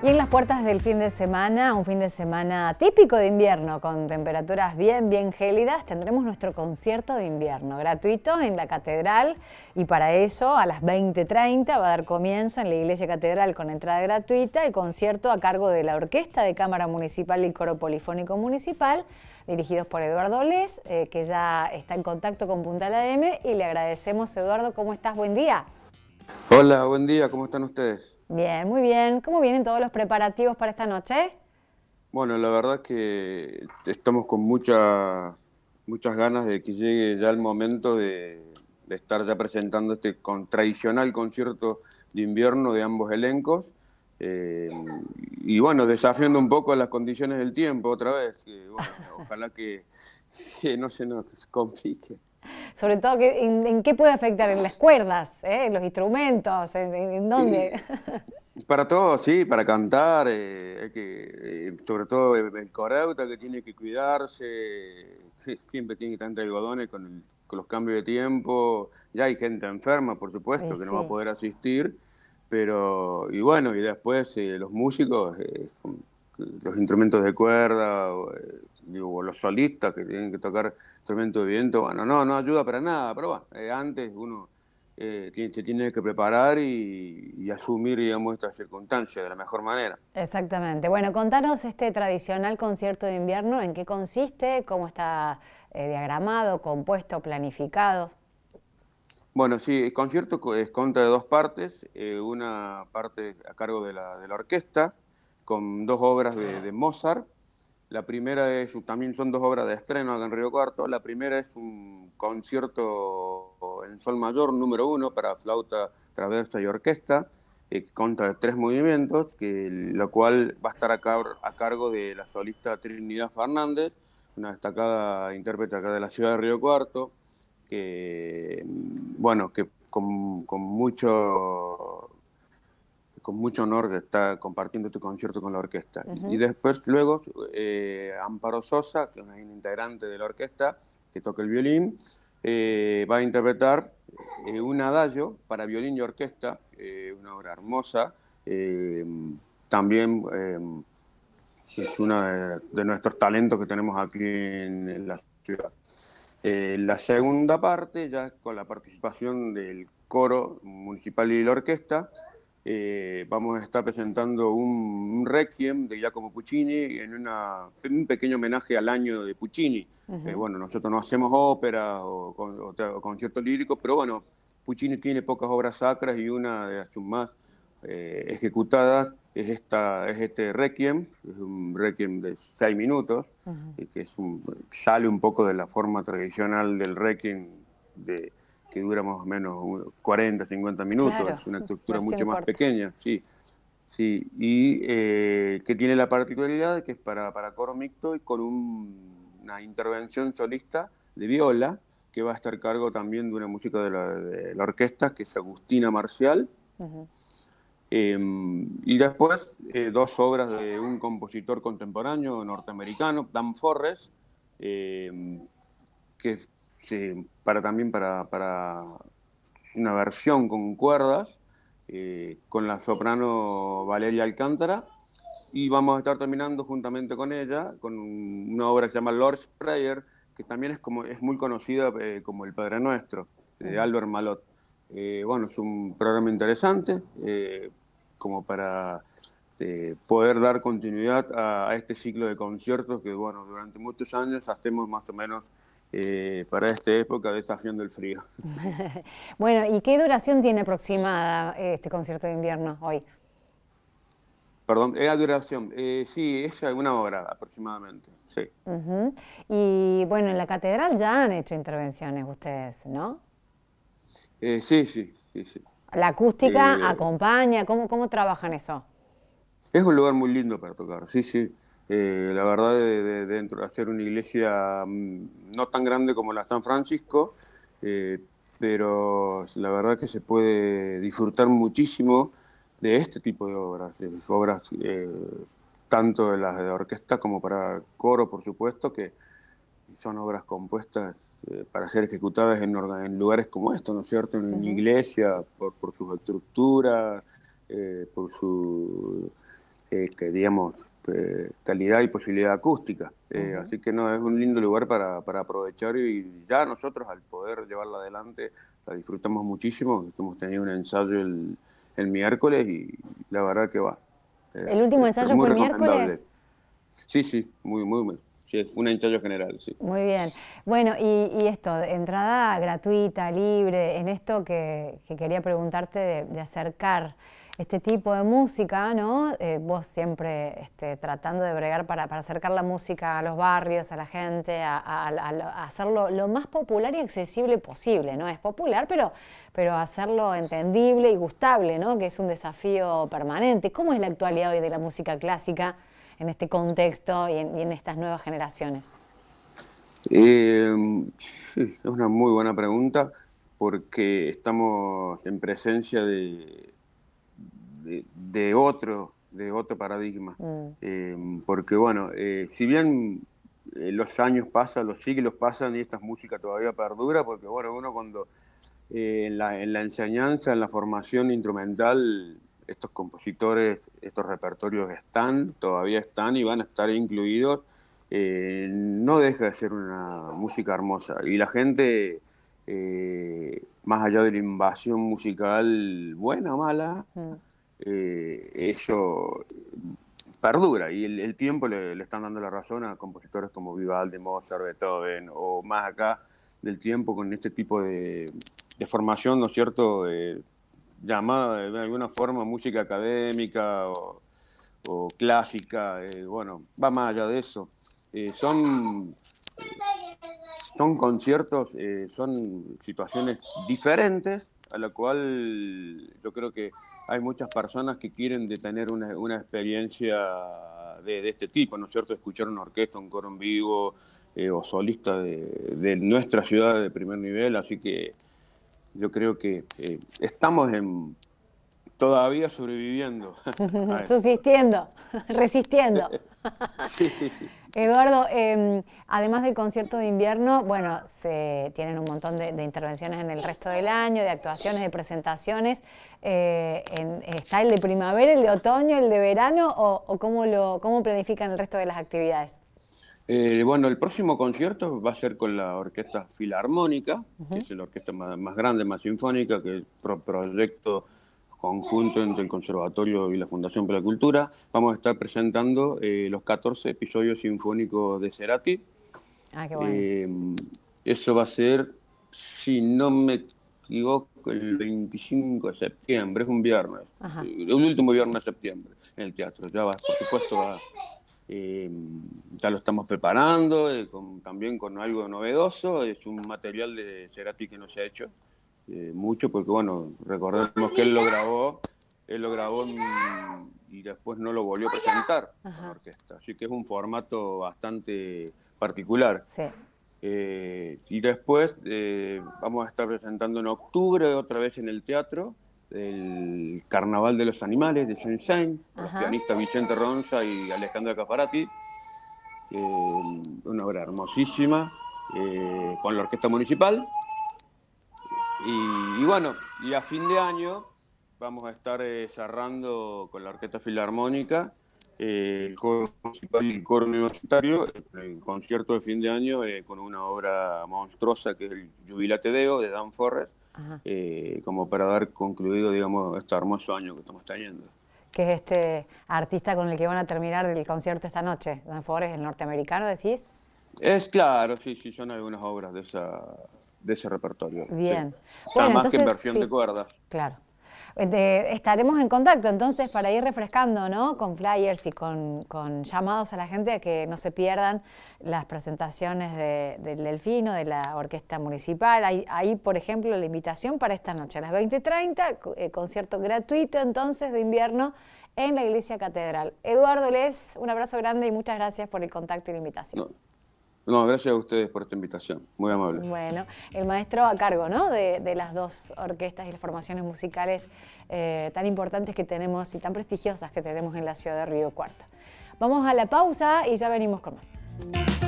Y en las puertas del fin de semana, un fin de semana típico de invierno, con temperaturas bien, bien gélidas, tendremos nuestro concierto de invierno gratuito en la catedral y para eso a las 20.30 va a dar comienzo en la iglesia catedral con entrada gratuita el concierto a cargo de la Orquesta de Cámara Municipal y Coro Polifónico Municipal, dirigidos por Eduardo Les, eh, que ya está en contacto con Punta la M y le agradecemos Eduardo, ¿cómo estás? Buen día. Hola, buen día, ¿cómo están ustedes? Bien, muy bien. ¿Cómo vienen todos los preparativos para esta noche? Bueno, la verdad es que estamos con muchas muchas ganas de que llegue ya el momento de, estar ya presentando este con, tradicional concierto de invierno de ambos elencos. Eh, y bueno, desafiando un poco las condiciones del tiempo otra vez. Que, ojalá que, que no se nos complique sobre todo que, en, qué puede afectar en las cuerdas, eh, los instrumentos, en, dónde. para todo, sí, para cantar, eh, que, eh, sobre todo el coreuta que tiene que cuidarse, siempre tiene que estar algodones con, los cambios de tiempo, ya hay gente enferma, por supuesto, que no va a poder asistir, pero, y bueno, y después los músicos los instrumentos de cuerda, los solistas que tienen que tocar instrumentos de viento, bueno, no, no ayuda para nada, pero bueno, eh, antes uno eh, se tiene que preparar y, asumir, digamos, estas circunstancias de la mejor manera. Exactamente. Bueno, contanos este tradicional concierto de invierno, en qué consiste, cómo está eh, diagramado, compuesto, planificado. Bueno, sí, el concierto es contra de dos partes, una parte a cargo de la, orquesta, con dos obras de Mozart, la primera es, también son dos obras de estreno acá en Río Cuarto. La primera es un concierto en sol mayor número uno para flauta, traversa y orquesta, eh, que consta de tres movimientos, que, lo cual va a estar a, a cargo de la solista Trinidad Fernández, una destacada intérprete acá de la ciudad de Río Cuarto, que, mm, bueno, que con mucho con mucho honor está compartiendo este concierto con la orquesta. Y después, luego, eh, Amparo Sosa, que es una integrante de la orquesta, que toca el violín, eh, va a interpretar eh, un adagio para violín y orquesta, una obra hermosa. también es uno de, nuestros talentos que tenemos aquí en, en la ciudad. la segunda parte, ya con la participación del coro municipal y la orquesta, eh, vamos a estar presentando un, requiem de Giacomo Puccini en, una, un pequeño homenaje al año de Puccini. Eh, bueno, nosotros no hacemos ópera o, conciertos líricos, pero bueno, Puccini tiene pocas obras sacras y una de las más eh, ejecutadas es, esta, es este requiem, es un requiem de seis minutos, que es sale un poco de la forma tradicional del requiem de que dura más o menos 40, 50 minutos, es una estructura mucho más pequeña, sí. Sí, y eh, que tiene la particularidad de que es para, para coro mixto y con una intervención solista de viola, que va a estar cargo también de una música de la, orquesta, que es Agustina Marcial. Em, y después eh, dos obras de un compositor contemporáneo norteamericano, Dan Forrest, em, que que este, para también para, para una versión con cuerdas, eh, con la soprano Valeria Alcántara, y vamos a estar terminando juntamente con ella, con una obra que se llama Lord's Prayer, que también es, como, es muy conocida eh, como El Padre Nuestro, de Albert Malot. Eh, bueno, es un programa interesante, como para este, poder dar continuidad a, a, este ciclo de conciertos que, bueno, durante muchos años hacemos más o menos eh, para esta época de estación del frío. bueno, ¿y qué duración tiene aproximada este concierto de invierno hoy? Perdón, la duración, eh, sí, es una hora aproximadamente, sí. Y bueno, en la catedral ya han hecho intervenciones ustedes, ¿no? Eh, sí, sí, sí, sí. ¿La acústica acompaña? ¿Cómo, ¿Cómo trabajan eso? Es un lugar muy lindo para tocar, sí, sí. Eh, la verdad, de, dentro de hacer una iglesia mm, no tan grande como la San Francisco, eh, pero la verdad que se puede disfrutar muchísimo de este tipo de obras, de obras eh, tanto de las de orquesta como para coro, por supuesto, que son obras compuestas para ser ejecutadas en, en, lugares como estos, ¿no es cierto? En una iglesia, por, por sus estructuras, por su, que digamos, este, calidad y posibilidad acústica. Eh, así que no, es un lindo lugar para, aprovechar y ya nosotros al poder llevarla adelante la disfrutamos muchísimo. Hemos tenido un ensayo el, miércoles y la verdad que va. Eh, ¿El último ensayo fue el miércoles? Sí, sí, muy, muy, Sí, es un ensayo general, sí. Muy bien. Bueno, y, esto, entrada gratuita, libre, en esto que, quería preguntarte de acercar este tipo de música, ¿no? Eh, vos siempre este, tratando de bregar para, acercar la música a los barrios, a la gente, a, hacerlo lo más popular y accesible posible, ¿no? Es popular, pero, pero hacerlo entendible y gustable, ¿no? Que es un desafío permanente. ¿Cómo es la actualidad hoy de la música clásica en este contexto y en, estas nuevas generaciones? Eh, es una muy buena pregunta porque estamos en presencia de de, otro, de otro paradigma. Mm. Em, porque bueno, eh, si bien eh, los años pasan, los siglos pasan y esta música todavía perdura, porque bueno, uno cuando eh, en la, enseñanza, en la formación instrumental, estos compositores, estos repertorios están, todavía están y van a estar incluidos. no deja de ser una música hermosa y la gente más allá de la invasión musical, buena o mala, mm eso eh, eh, perdura y el, tiempo le, están dando la razón a compositores como Vivaldi, Mozart, Beethoven o más acá del tiempo con este tipo de, formación, ¿no es cierto?, llamada de alguna forma música académica o, clásica, eh, bueno, va más allá de eso. son, son conciertos, son situaciones diferentes a la cual yo creo que hay muchas personas que quieren de tener una, una experiencia de, de, este tipo, ¿no es cierto? Escuchar una orquesta, un coro en vivo eh, o solista de, de, nuestra ciudad de primer nivel, así que yo creo que eh, estamos en, todavía sobreviviendo. Subsistiendo, resistiendo. Eduardo, em, además del concierto de invierno, bueno, se tienen un montón de, intervenciones en el resto del año, de actuaciones, de presentaciones. Eh, ¿Está el de primavera, el de otoño, el de verano o, cómo, lo, cómo planifican el resto de las actividades? Eh, bueno, el próximo concierto va a ser con la Orquesta Filarmónica, que es la orquesta más, grande, más sinfónica, que es pro proyecto conjunto entre el Conservatorio y la Fundación para la Cultura, vamos a estar presentando eh, los 14 episodios sinfónicos de Cerati. Ah, qué bueno. Eh, eso va a ser, si no me equivoco, el 25 de septiembre, es un viernes, el último viernes de septiembre en el teatro. Ya va, por supuesto, eh, ya lo estamos preparando, también con algo novedoso, es un material de Cerati que no se ha hecho. Eh, mucho, porque bueno, recordemos que él lo grabó, él lo grabó y después no lo volvió a presentar la orquesta. Así que es un formato bastante particular. Eh, y después eh, vamos a estar presentando en octubre otra vez en el teatro el Carnaval de los Animales de Saint-Saëns, los pianistas Vicente Ronza y Alejandro Cafarati. una obra hermosísima con la orquesta municipal y, bueno, y a fin de año vamos a estar eh, cerrando con la Orquesta Filarmónica, eh, el coro universitario, este, el concierto de fin de año eh, con una obra monstruosa que es el Jubilate Deo de Dan Forrest, como para dar concluido, digamos, este hermoso año que estamos teniendo. Que es este artista con el que van a terminar el concierto esta noche, Dan Forrest, el norteamericano, decís. Es claro, sí, sí, son algunas obras de esa de ese repertorio. Bien. más que de Claro. Este, estaremos en contacto entonces para ir refrescando, ¿no? Con flyers y con, llamados a la gente a que no se pierdan las presentaciones del Delfino, de la Orquesta Municipal. hay por ejemplo, la invitación para esta noche a las 20.30, eh, concierto gratuito entonces de invierno en la Iglesia Catedral. Eduardo Les, un abrazo grande y muchas gracias por el contacto y la invitación. No, gracias a ustedes por esta invitación, muy amable. Bueno, el maestro a cargo de, las dos orquestas y las formaciones musicales eh, tan importantes que tenemos y tan prestigiosas que tenemos en la ciudad de Río Cuarto. Vamos a la pausa y ya venimos con más.